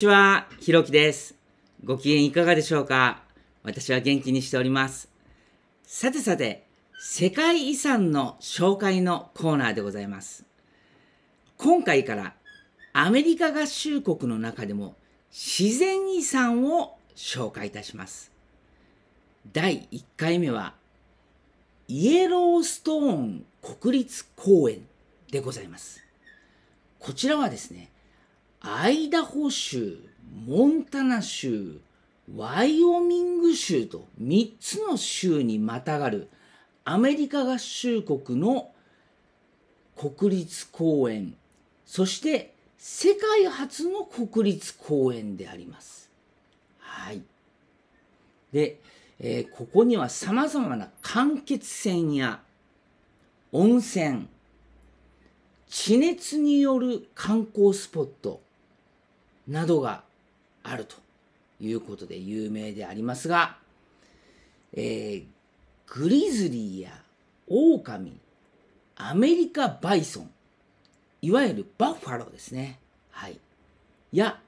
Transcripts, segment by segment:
こんにちは、ひろきです。ご機嫌いかがでしょうか私は元気にしております。さてさて、世界遺産の紹介のコーナーでございます。今回からアメリカ合衆国の中でも自然遺産を紹介いたします。第1回目はイエローストーン国立公園でございます。こちらはですね、アイダホ州、モンタナ州、ワイオミング州と3つの州にまたがるアメリカ合衆国の国立公園、そして世界初の国立公園であります。はい。で、えー、ここには様々な間欠泉や温泉、地熱による観光スポット、などがあるということで有名でありますが、えー、グリズリーやオオカミ、アメリカバイソン、いわゆるバッファローですね。はい。や、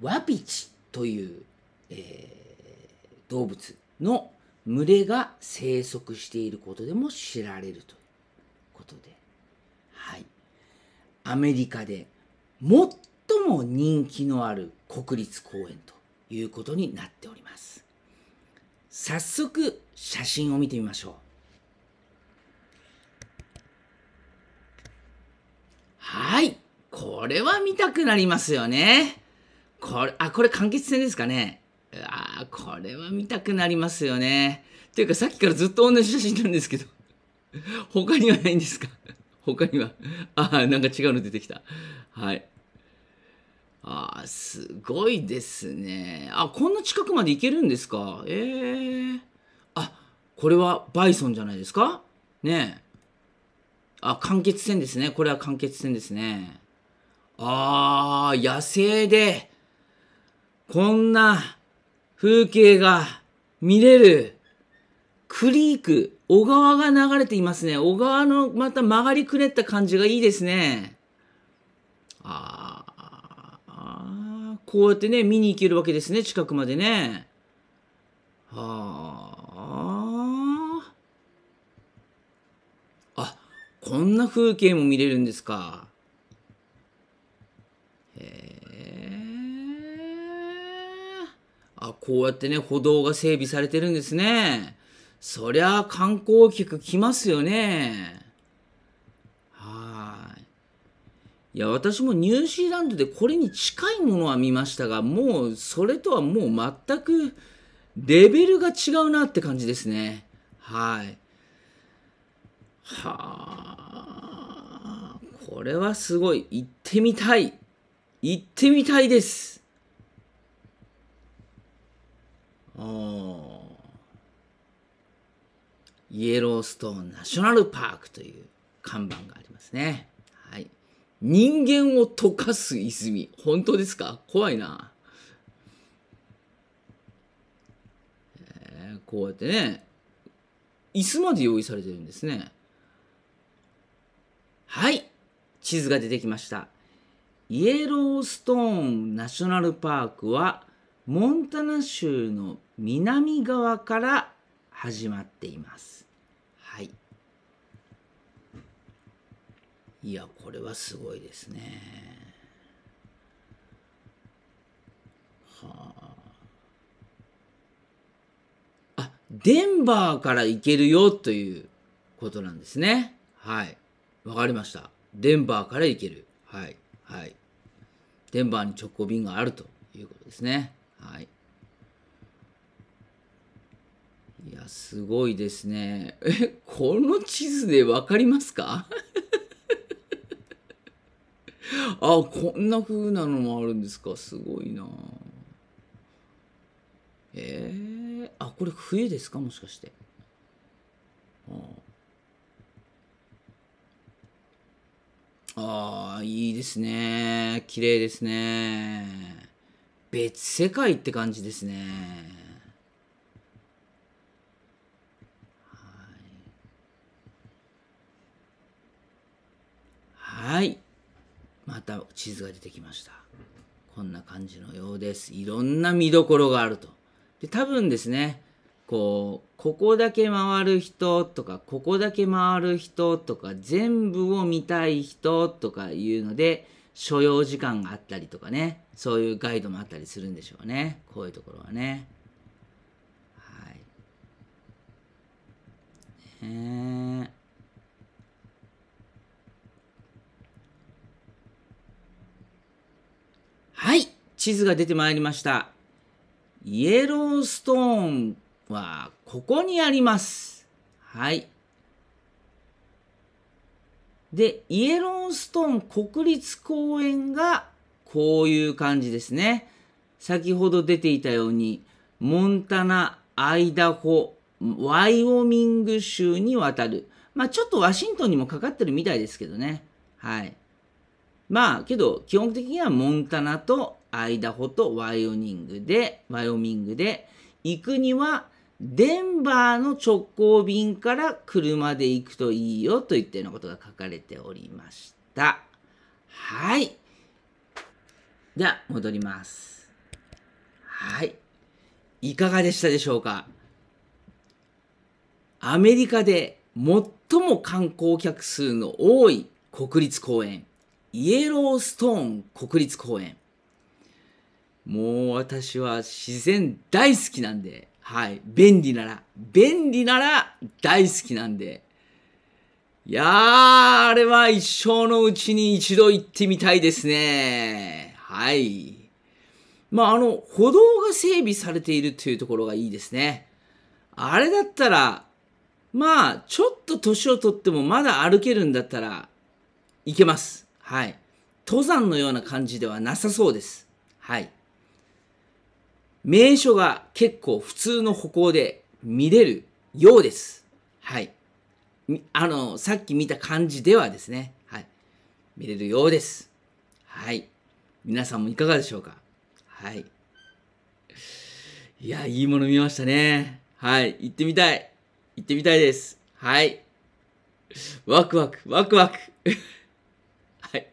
ワピチという、えー、動物の群れが生息していることでも知られるということで、はい。アメリカで最も人気のある国立公園ということになっております早速写真を見てみましょうはいこれは見たくなりますよねこれあこれ間欠戦ですかねあこれは見たくなりますよねというかさっきからずっと同じ写真なんですけど 他にはないんですか 他には ああなんか違うの出てきたはいああ、すごいですね。あ、こんな近くまで行けるんですか。ええー、あ、これはバイソンじゃないですかねえ。あ、間欠泉ですね。これは間欠泉ですね。ああ、野生で、こんな風景が見れる。クリーク、小川が流れていますね。小川のまた曲がりくねった感じがいいですね。ああ。こうやってね、見に行けるわけですね、近くまでね。はあ。あ、こんな風景も見れるんですか。へえ。あ、こうやってね、歩道が整備されてるんですね。そりゃあ観光客来ますよね。いや私もニュージーランドでこれに近いものは見ましたがもうそれとはもう全くレベルが違うなって感じですねはいはあこれはすごい行ってみたい行ってみたいですあイエローストーンナショナルパークという看板がありますねはい人間を溶かす泉。本当ですか怖いな。えー、こうやってね、椅子まで用意されてるんですね。はい。地図が出てきました。イエローストーンナショナルパークは、モンタナ州の南側から始まっています。いや、これはすごいですね。はあ。あ、デンバーから行けるよということなんですね。はい。わかりました。デンバーから行ける。はい。はい。デンバーに直行便があるということですね。はい。いや、すごいですね。え、この地図でわかりますかあ、こんな風なのもあるんですか。すごいなえー、あ、これ冬ですかもしかして。ああ、いいですね。綺麗ですね。別世界って感じですね。た地図が出てきました。こんな感じのようです。いろんな見どころがあると。で、多分ですね、こう、ここだけ回る人とか、ここだけ回る人とか、全部を見たい人とかいうので、所要時間があったりとかね、そういうガイドもあったりするんでしょうね。こういうところはね。はい。ね地図が出てまいりました。イエローストーンはここにあります。はい。で、イエローストーン国立公園がこういう感じですね。先ほど出ていたように、モンタナ、アイダホ、ワイオミング州に渡る。まあちょっとワシントンにもかかってるみたいですけどね。はい。まあけど、基本的にはモンタナとアイダホとワイオニングで、ワイオミングで、行くには、デンバーの直行便から車で行くといいよといったようなことが書かれておりました。はい。では、戻ります。はい。いかがでしたでしょうかアメリカで最も観光客数の多い国立公園、イエローストーン国立公園。もう私は自然大好きなんで、はい。便利なら、便利なら大好きなんで。いやー、あれは一生のうちに一度行ってみたいですね。はい。まあ、あの、歩道が整備されているというところがいいですね。あれだったら、まあ、ちょっと年をとってもまだ歩けるんだったら、行けます。はい。登山のような感じではなさそうです。はい。名所が結構普通の歩行で見れるようです。はい。あの、さっき見た感じではですね、はい。見れるようです。はい。皆さんもいかがでしょうかはい。いや、いいもの見ましたね。はい。行ってみたい。行ってみたいです。はい。ワクワク、ワクワク。はい。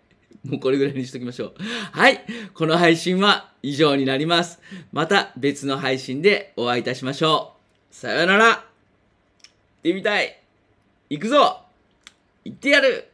もうこれぐらいにしときましょう。はい。この配信は以上になります。また別の配信でお会いいたしましょう。さようなら。行ってみたい。行くぞ行ってやる